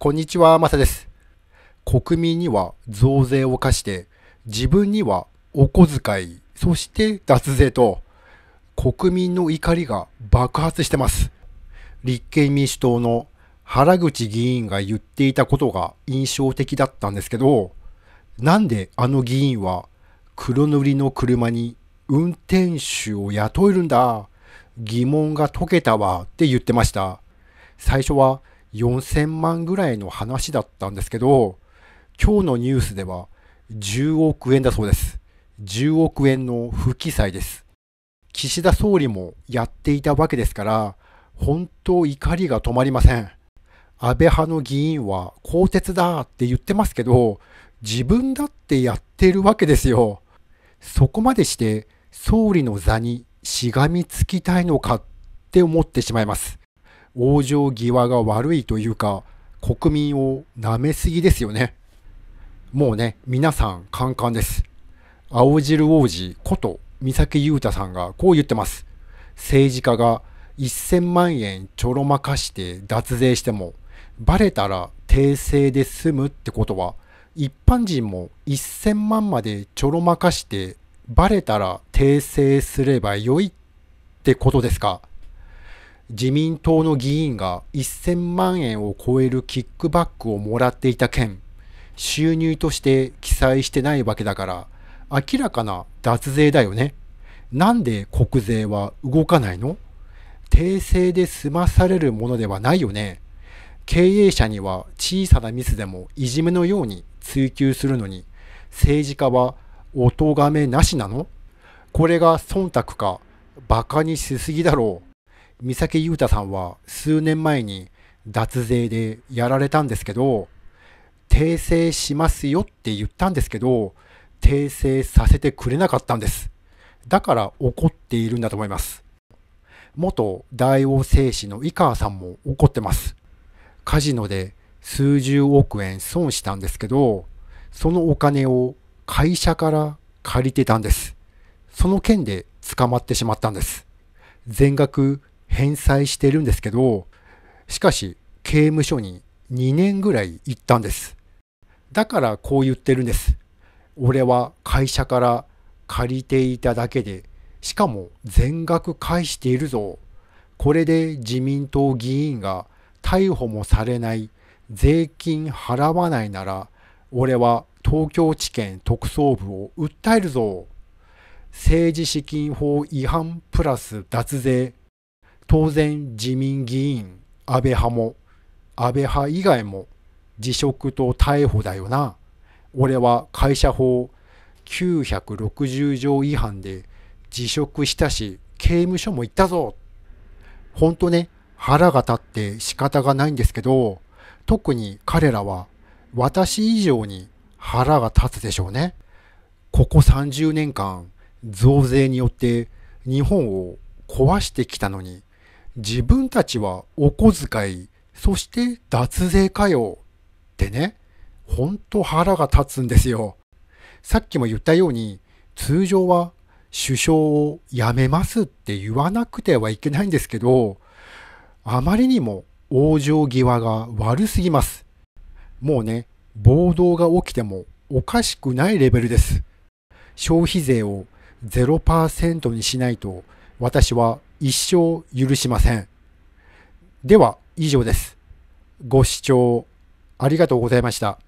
こんにちは、まさです。国民には増税を課して、自分にはお小遣い、そして脱税と、国民の怒りが爆発してます。立憲民主党の原口議員が言っていたことが印象的だったんですけど、なんであの議員は黒塗りの車に運転手を雇えるんだ疑問が解けたわって言ってました。最初は4000万ぐらいの話だったんですけど、今日のニュースでは10億円だそうです。10億円の不記載です。岸田総理もやっていたわけですから、本当怒りが止まりません。安倍派の議員は更迭だって言ってますけど、自分だってやってるわけですよ。そこまでして総理の座にしがみつきたいのかって思ってしまいます。往生際が悪いというか、国民を舐めすぎですよね。もうね、皆さん、カンカンです。青汁王子こと三崎裕太さんがこう言ってます。政治家が1000万円ちょろまかして脱税しても、バレたら訂正で済むってことは、一般人も1000万までちょろまかして、バレたら訂正すればよいってことですか。自民党の議員が1000万円を超えるキックバックをもらっていた件、収入として記載してないわけだから、明らかな脱税だよね。なんで国税は動かないの訂正で済まされるものではないよね。経営者には小さなミスでもいじめのように追及するのに、政治家はお咎めなしなのこれが忖度か、馬鹿にしすぎだろう。三崎裕太さんは数年前に脱税でやられたんですけど、訂正しますよって言ったんですけど、訂正させてくれなかったんです。だから怒っているんだと思います。元大王製紙の井川さんも怒ってます。カジノで数十億円損したんですけど、そのお金を会社から借りてたんです。その件で捕まってしまったんです。全額返済してるんですけど、しかし刑務所に2年ぐらい行ったんです。だからこう言ってるんです。俺は会社から借りていただけで、しかも全額返しているぞ。これで自民党議員が逮捕もされない、税金払わないなら、俺は東京地検特捜部を訴えるぞ。政治資金法違反プラス脱税当然自民議員、安倍派も、安倍派以外も辞職と逮捕だよな。俺は会社法960条違反で辞職したし、刑務所も行ったぞ。ほんとね、腹が立って仕方がないんですけど、特に彼らは私以上に腹が立つでしょうね。ここ30年間、増税によって日本を壊してきたのに、自分たちはお小遣い、そして脱税かよってね、ほんと腹が立つんですよ。さっきも言ったように、通常は首相を辞めますって言わなくてはいけないんですけど、あまりにも往生際が悪すぎます。もうね、暴動が起きてもおかしくないレベルです。消費税を0%にしないと私は一生許しません。では、以上です。ご視聴ありがとうございました。